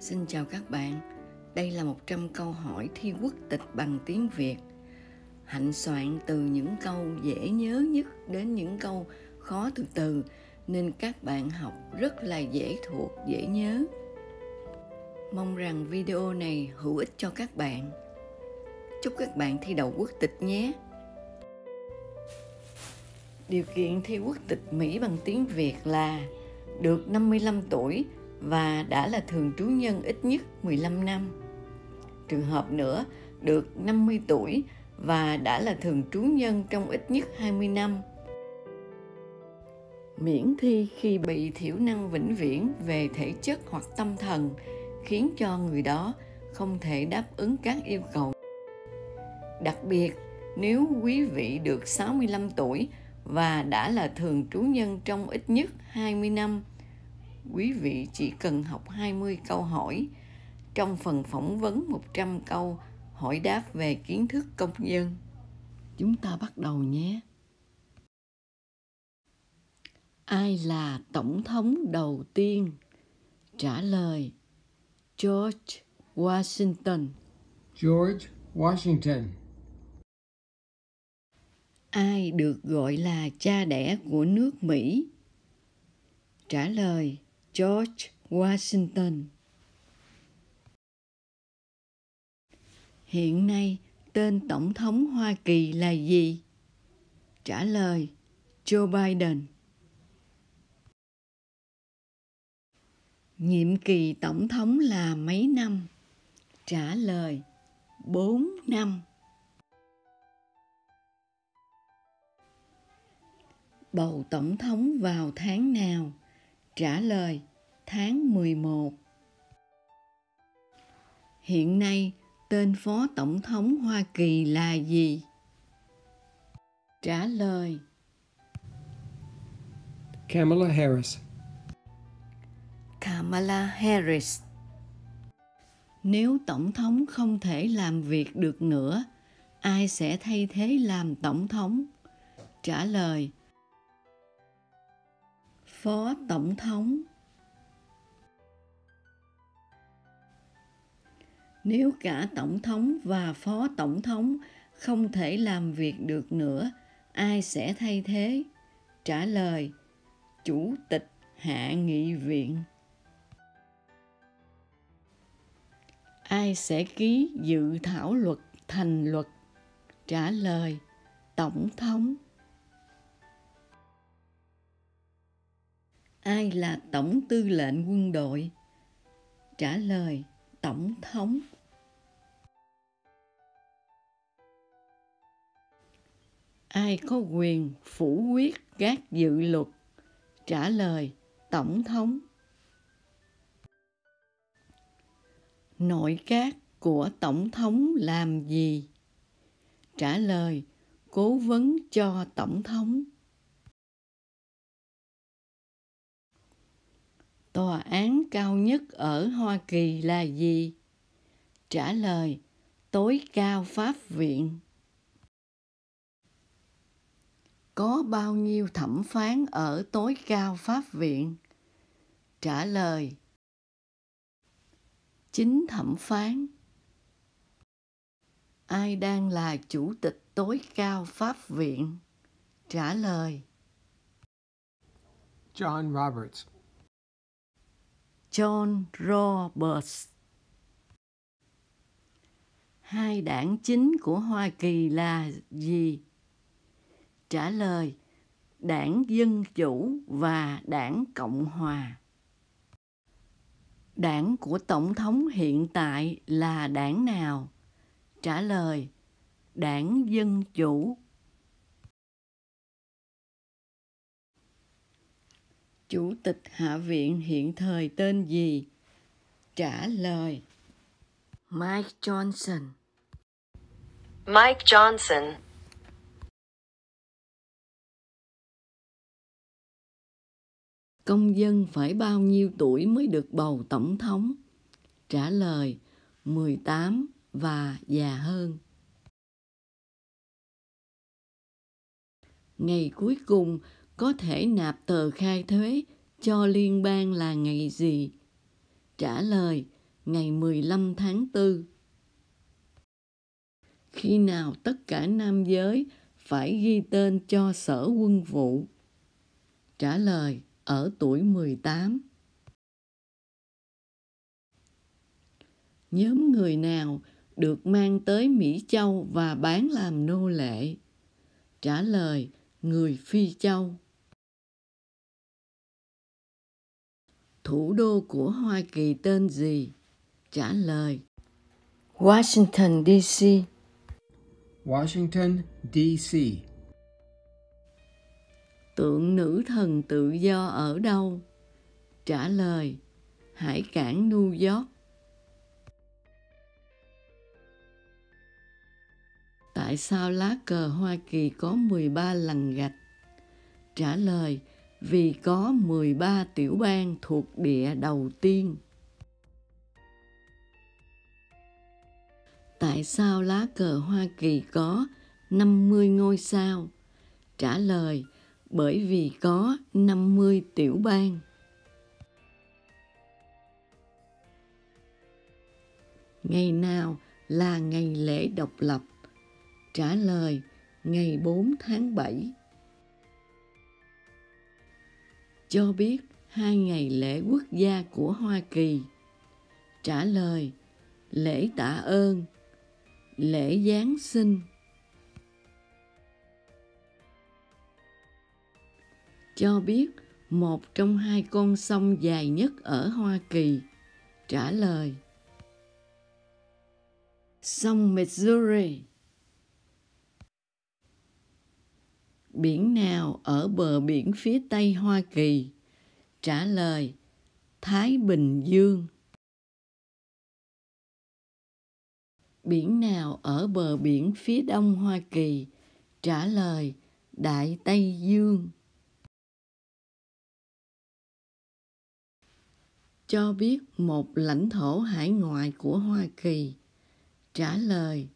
Xin chào các bạn. Đây là 100 câu hỏi thi quốc tịch bằng tiếng Việt. Hạnh soạn từ những câu dễ nhớ nhất đến những câu khó từ từ nên các bạn học rất là dễ thuộc, dễ nhớ. Mong rằng video này hữu ích cho các bạn. Chúc các bạn thi đậu quốc tịch nhé. Điều kiện thi quốc tịch Mỹ bằng tiếng Việt là được 55 tuổi và đã là thường trú nhân ít nhất 15 năm. Trường hợp nữa được 50 tuổi và đã là thường trú nhân trong ít nhất 20 năm. Miễn thi khi bị thiểu năng vĩnh viễn về thể chất hoặc tâm thần khiến cho người đó không thể đáp ứng các yêu cầu. Đặc biệt, nếu quý vị được 65 tuổi và đã là thường trú nhân trong ít nhất 20 năm quý vị chỉ cần học 20 câu hỏi trong phần phỏng vấn 100 câu hỏi đáp về kiến thức công dân. Chúng ta bắt đầu nhé. Ai là tổng thống đầu tiên? Trả lời George Washington. George Washington. Ai được gọi là cha đẻ của nước Mỹ? Trả lời George Washington. Hiện nay, tên Tổng thống Hoa Kỳ là gì? Trả lời, Joe Biden. Nhiệm kỳ tổng thống là mấy năm? Trả lời 4 năm. Bầu tổng thống vào tháng nào? Trả lời tháng 11 Hiện nay, tên Phó Tổng thống Hoa Kỳ là gì? Trả lời Kamala Harris Kamala Harris Nếu Tổng thống không thể làm việc được nữa, ai sẽ thay thế làm Tổng thống? Trả lời phó tổng thống nếu cả tổng thống và phó tổng thống không thể làm việc được nữa ai sẽ thay thế trả lời chủ tịch hạ nghị viện ai sẽ ký dự thảo luật thành luật trả lời tổng thống ai là tổng tư lệnh quân đội trả lời tổng thống ai có quyền phủ quyết các dự luật trả lời tổng thống nội các của tổng thống làm gì trả lời cố vấn cho tổng thống tòa án cao nhất ở hoa kỳ là gì trả lời tối cao pháp viện có bao nhiêu thẩm phán ở tối cao pháp viện trả lời chính thẩm phán ai đang là chủ tịch tối cao pháp viện trả lời john roberts John Roberts. Hai đảng chính của Hoa Kỳ là gì? Trả lời: Đảng Dân chủ và Đảng Cộng hòa. Đảng của tổng thống hiện tại là đảng nào? Trả lời: Đảng Dân chủ chủ tịch hạ viện hiện thời tên gì trả lời mike johnson mike johnson công dân phải bao nhiêu tuổi mới được bầu tổng thống? Trả lời 18 và già hơn. Ngày cuối cùng có thể nạp tờ khai thuế cho liên bang là ngày gì? Trả lời, ngày 15 tháng 4. Khi nào tất cả nam giới phải ghi tên cho sở quân vụ? Trả lời, ở tuổi 18. Nhóm người nào được mang tới Mỹ Châu và bán làm nô lệ? Trả lời, người Phi Châu. Thủ đô của Hoa Kỳ tên gì? Trả lời Washington DC. Washington DC. Tượng nữ thần tự do ở đâu? Trả lời Hải cảng New York. Tại sao lá cờ Hoa Kỳ có 13 lần gạch? Trả lời vì có 13 tiểu bang thuộc địa đầu tiên. Tại sao lá cờ Hoa Kỳ có 50 ngôi sao? Trả lời: bởi vì có 50 tiểu bang. Ngày nào là ngày lễ độc lập? Trả lời: ngày 4 tháng 7 cho biết hai ngày lễ quốc gia của Hoa Kỳ. Trả lời: Lễ tạ ơn, lễ Giáng sinh. Cho biết một trong hai con sông dài nhất ở Hoa Kỳ. Trả lời: Sông Missouri. biển nào ở bờ biển phía tây Hoa Kỳ? Trả lời: Thái Bình Dương. Biển nào ở bờ biển phía đông Hoa Kỳ? Trả lời: Đại Tây Dương. Cho biết một lãnh thổ hải ngoại của Hoa Kỳ. Trả lời: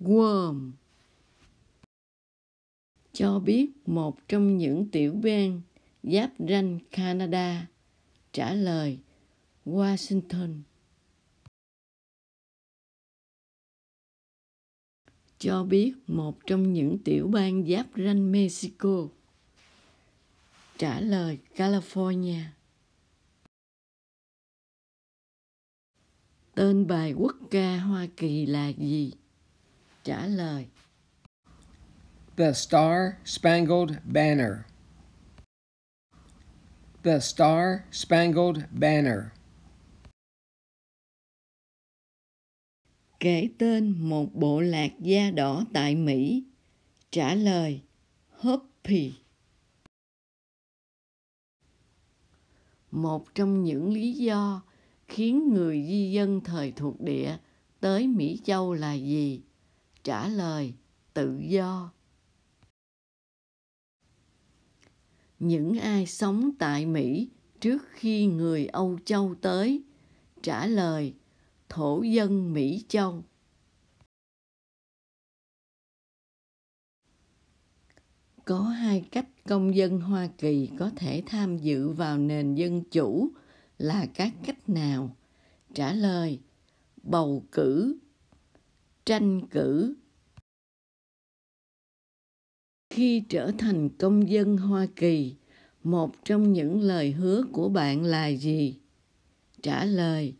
Guam cho biết một trong những tiểu bang giáp ranh Canada trả lời Washington. Cho biết một trong những tiểu bang giáp ranh Mexico trả lời California. Tên bài quốc ca Hoa Kỳ là gì? Trả lời The Star Spangled Banner. The Star Spangled Banner. Kể tên một bộ lạc da đỏ tại Mỹ. Trả lời Hopi. Một trong những lý do khiến người di dân thời thuộc địa tới Mỹ Châu là gì? Trả lời tự do. những ai sống tại Mỹ trước khi người Âu Châu tới? Trả lời, thổ dân Mỹ Châu. Có hai cách công dân Hoa Kỳ có thể tham dự vào nền dân chủ là các cách nào? Trả lời, bầu cử, tranh cử khi trở thành công dân hoa kỳ một trong những lời hứa của bạn là gì trả lời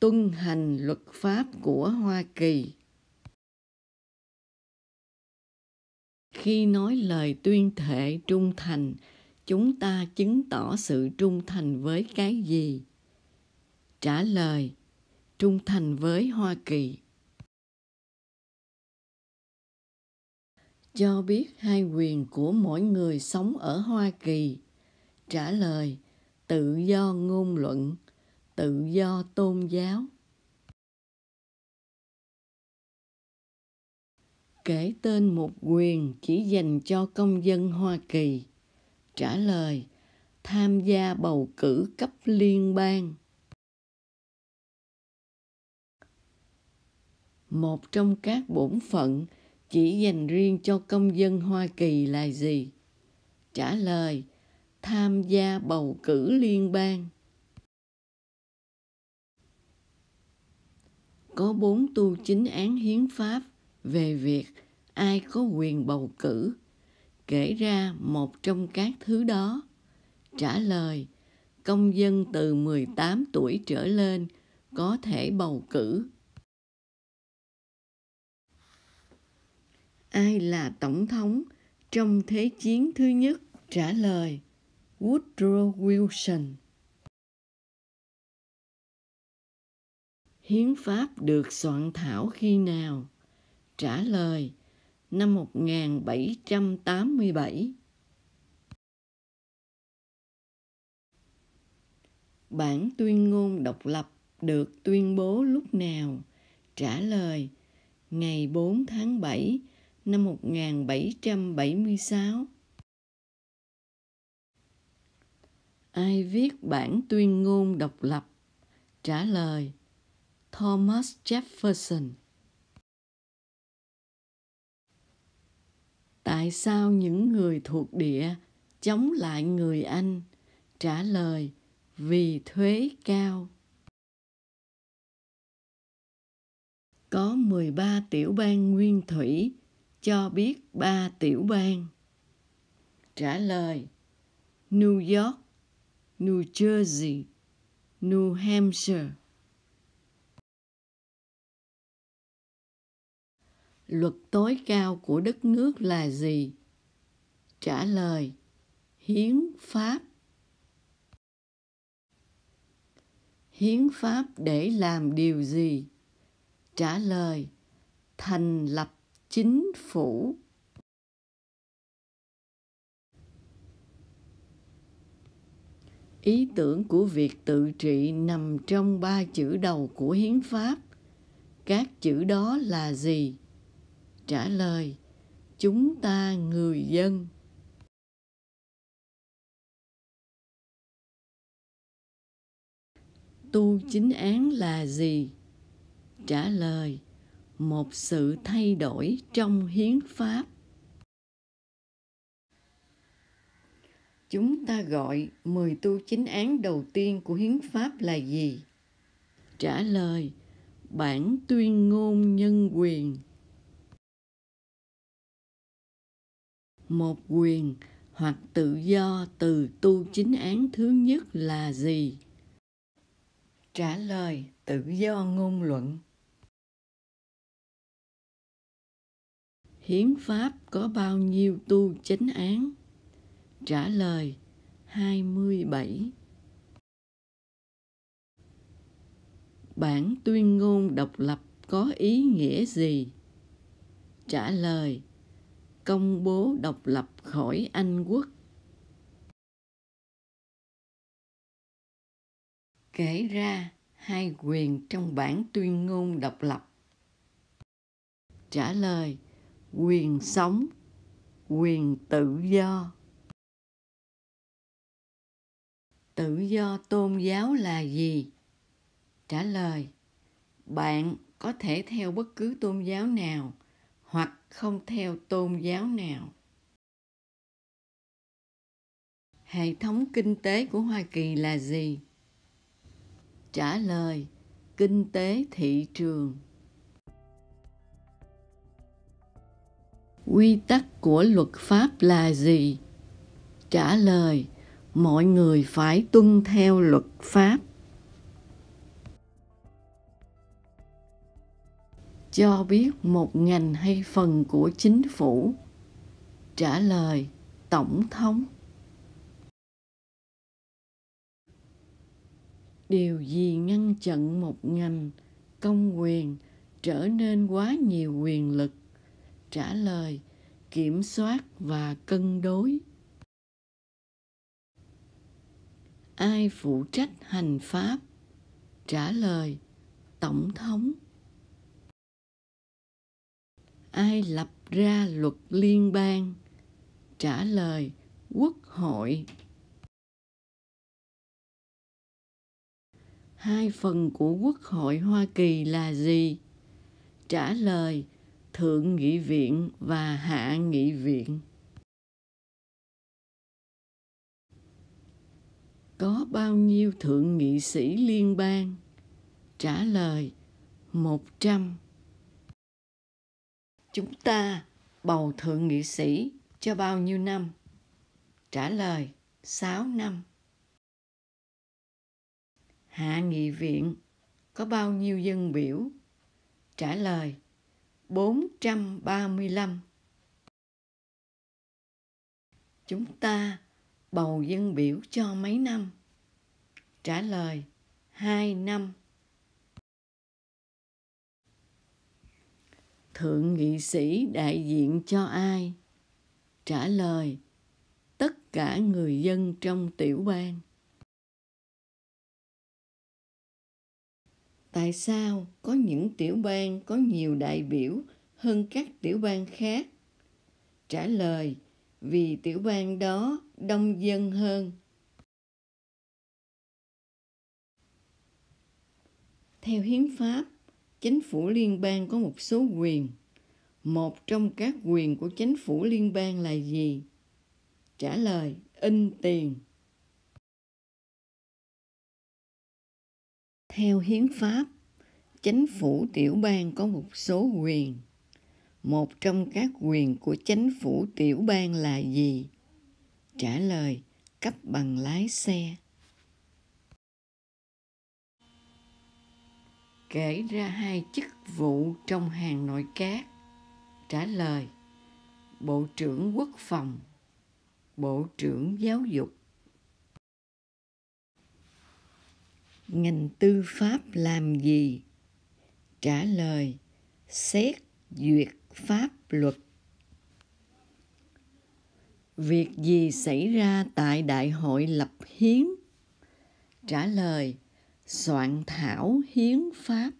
tuân hành luật pháp của hoa kỳ khi nói lời tuyên thệ trung thành chúng ta chứng tỏ sự trung thành với cái gì trả lời trung thành với hoa kỳ cho biết hai quyền của mỗi người sống ở Hoa Kỳ? Trả lời: tự do ngôn luận, tự do tôn giáo. Kể tên một quyền chỉ dành cho công dân Hoa Kỳ. Trả lời: tham gia bầu cử cấp liên bang. Một trong các bổn phận chỉ dành riêng cho công dân Hoa Kỳ là gì? Trả lời: tham gia bầu cử liên bang. Có bốn tu chính án hiến pháp về việc ai có quyền bầu cử. Kể ra một trong các thứ đó. Trả lời: công dân từ 18 tuổi trở lên có thể bầu cử ai là tổng thống trong thế chiến thứ nhất trả lời Woodrow Wilson Hiến pháp được soạn thảo khi nào? Trả lời năm 1787. Bản tuyên ngôn độc lập được tuyên bố lúc nào? Trả lời ngày 4 tháng 7 năm 1776. Ai viết bản tuyên ngôn độc lập? Trả lời Thomas Jefferson. Tại sao những người thuộc địa chống lại người Anh? Trả lời vì thuế cao. Có 13 tiểu bang nguyên thủy cho biết ba tiểu bang trả lời new york new jersey new hampshire luật tối cao của đất nước là gì trả lời hiến pháp hiến pháp để làm điều gì trả lời thành lập chính phủ ý tưởng của việc tự trị nằm trong ba chữ đầu của hiến pháp các chữ đó là gì trả lời chúng ta người dân tu chính án là gì trả lời một sự thay đổi trong hiến pháp chúng ta gọi mười tu chính án đầu tiên của hiến pháp là gì? Trả lời: Bản tuyên ngôn nhân quyền. Một quyền hoặc tự do từ tu chính án thứ nhất là gì? Trả lời: Tự do ngôn luận. hiến pháp có bao nhiêu tu chánh án? Trả lời 27 Bản tuyên ngôn độc lập có ý nghĩa gì? Trả lời Công bố độc lập khỏi Anh quốc Kể ra hai quyền trong bản tuyên ngôn độc lập Trả lời quyền sống quyền tự do tự do tôn giáo là gì trả lời bạn có thể theo bất cứ tôn giáo nào hoặc không theo tôn giáo nào hệ thống kinh tế của hoa kỳ là gì trả lời kinh tế thị trường quy tắc của luật pháp là gì trả lời mọi người phải tuân theo luật pháp cho biết một ngành hay phần của chính phủ trả lời tổng thống điều gì ngăn chặn một ngành công quyền trở nên quá nhiều quyền lực trả lời kiểm soát và cân đối ai phụ trách hành pháp trả lời tổng thống ai lập ra luật liên bang trả lời quốc hội hai phần của quốc hội hoa kỳ là gì trả lời thượng nghị viện và hạ nghị viện có bao nhiêu thượng nghị sĩ liên bang trả lời một trăm chúng ta bầu thượng nghị sĩ cho bao nhiêu năm trả lời sáu năm hạ nghị viện có bao nhiêu dân biểu trả lời 435 Chúng ta bầu dân biểu cho mấy năm? Trả lời 2 năm. Thượng nghị sĩ đại diện cho ai? Trả lời tất cả người dân trong tiểu bang. tại sao có những tiểu bang có nhiều đại biểu hơn các tiểu bang khác trả lời vì tiểu bang đó đông dân hơn theo hiến pháp chính phủ liên bang có một số quyền một trong các quyền của chính phủ liên bang là gì trả lời in tiền Theo hiến pháp, chính phủ tiểu bang có một số quyền. Một trong các quyền của chính phủ tiểu bang là gì? Trả lời: cấp bằng lái xe. Kể ra hai chức vụ trong hàng nội các. Trả lời: Bộ trưởng Quốc phòng, Bộ trưởng Giáo dục. ngành tư pháp làm gì trả lời xét duyệt pháp luật việc gì xảy ra tại đại hội lập hiến trả lời soạn thảo hiến pháp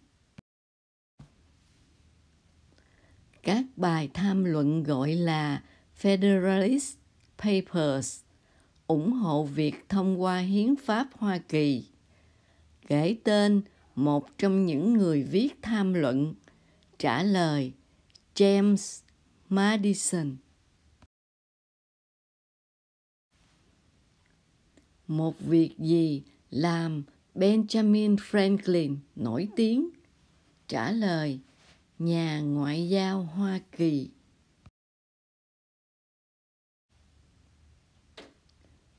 các bài tham luận gọi là federalist papers ủng hộ việc thông qua hiến pháp hoa kỳ kể tên một trong những người viết tham luận trả lời James Madison một việc gì làm Benjamin Franklin nổi tiếng? Trả lời, nhà ngoại giao Hoa Kỳ.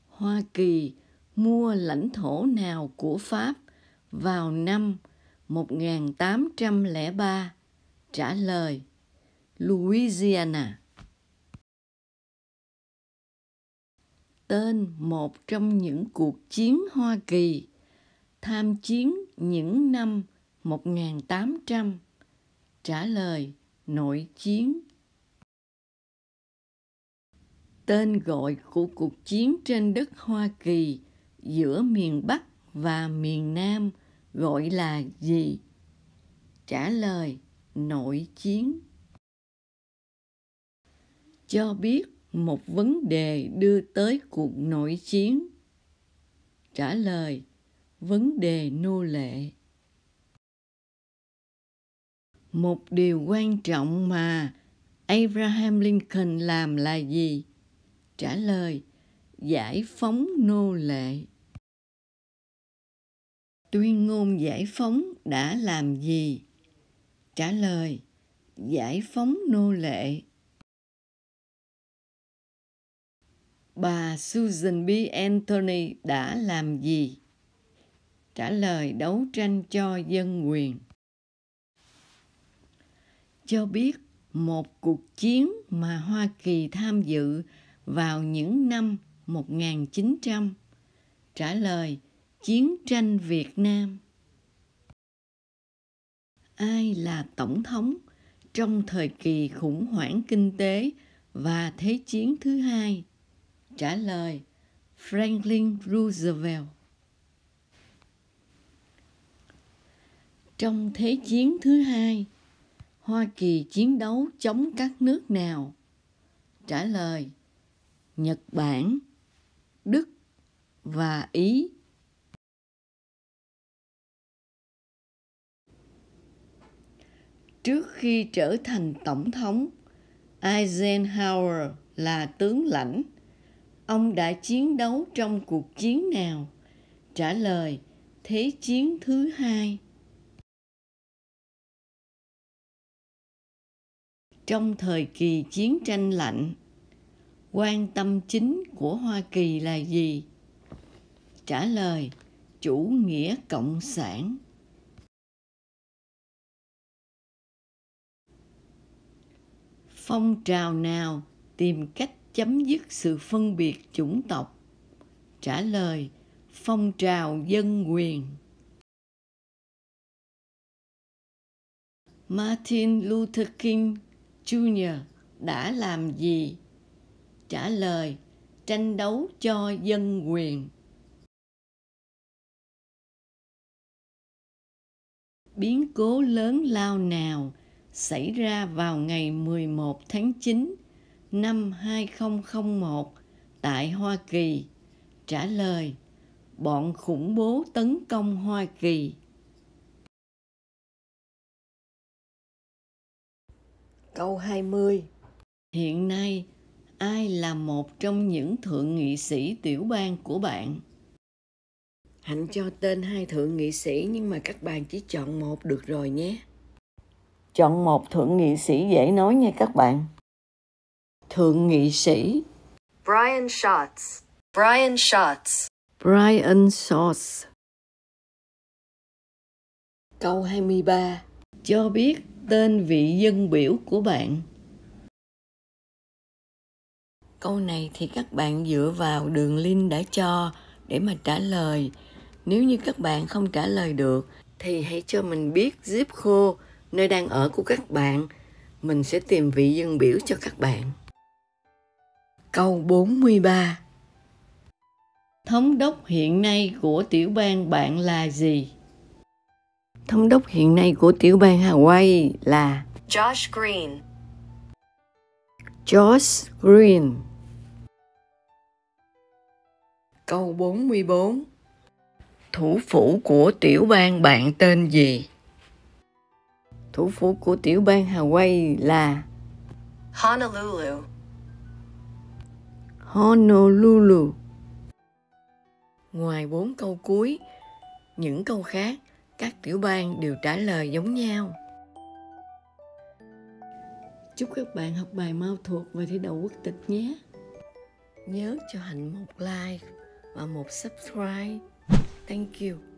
Hoa Kỳ mua lãnh thổ nào của Pháp vào năm 1803. Trả lời Louisiana. Tên một trong những cuộc chiến Hoa Kỳ tham chiến những năm 1800. Trả lời nội chiến. Tên gọi của cuộc chiến trên đất Hoa Kỳ giữa miền Bắc và miền Nam gọi là gì? Trả lời nội chiến. Cho biết một vấn đề đưa tới cuộc nội chiến. Trả lời vấn đề nô lệ. Một điều quan trọng mà Abraham Lincoln làm là gì? Trả lời giải phóng nô lệ tuyên ngôn giải phóng đã làm gì trả lời giải phóng nô lệ bà susan b anthony đã làm gì trả lời đấu tranh cho dân quyền cho biết một cuộc chiến mà Hoa Kỳ tham dự vào những năm 1900. Trả lời chiến tranh việt nam ai là tổng thống trong thời kỳ khủng hoảng kinh tế và thế chiến thứ hai trả lời franklin roosevelt trong thế chiến thứ hai hoa kỳ chiến đấu chống các nước nào trả lời nhật bản đức và ý trước khi trở thành tổng thống eisenhower là tướng lãnh ông đã chiến đấu trong cuộc chiến nào trả lời thế chiến thứ hai trong thời kỳ chiến tranh lạnh quan tâm chính của hoa kỳ là gì trả lời chủ nghĩa cộng sản phong trào nào tìm cách chấm dứt sự phân biệt chủng tộc trả lời phong trào dân quyền Martin Luther King Jr. đã làm gì? Trả lời, tranh đấu cho dân quyền. Biến cố lớn lao nào xảy ra vào ngày 11 tháng 9 năm 2001 tại Hoa Kỳ. Trả lời: Bọn khủng bố tấn công Hoa Kỳ. Câu 20. Hiện nay, ai là một trong những thượng nghị sĩ tiểu bang của bạn? Hạnh cho tên hai thượng nghị sĩ nhưng mà các bạn chỉ chọn một được rồi nhé. Chọn một thượng nghị sĩ dễ nói nha các bạn. Thượng nghị sĩ Brian Schatz Brian Schatz Brian Schatz Câu 23 Cho biết tên vị dân biểu của bạn. Câu này thì các bạn dựa vào đường link đã cho để mà trả lời. Nếu như các bạn không trả lời được thì hãy cho mình biết zip khô nơi đang ở của các bạn, mình sẽ tìm vị dân biểu cho các bạn. Câu 43 Thống đốc hiện nay của tiểu bang bạn là gì? Thống đốc hiện nay của tiểu bang Hawaii là Josh Green. Josh Green. Câu 44 Thủ phủ của tiểu bang bạn tên gì? Thủ phủ của tiểu bang Hawaii là Honolulu. Honolulu. Ngoài bốn câu cuối, những câu khác các tiểu bang đều trả lời giống nhau. Chúc các bạn học bài mau thuộc và thi đậu quốc tịch nhé. Nhớ cho Hạnh một like và một subscribe. Thank you.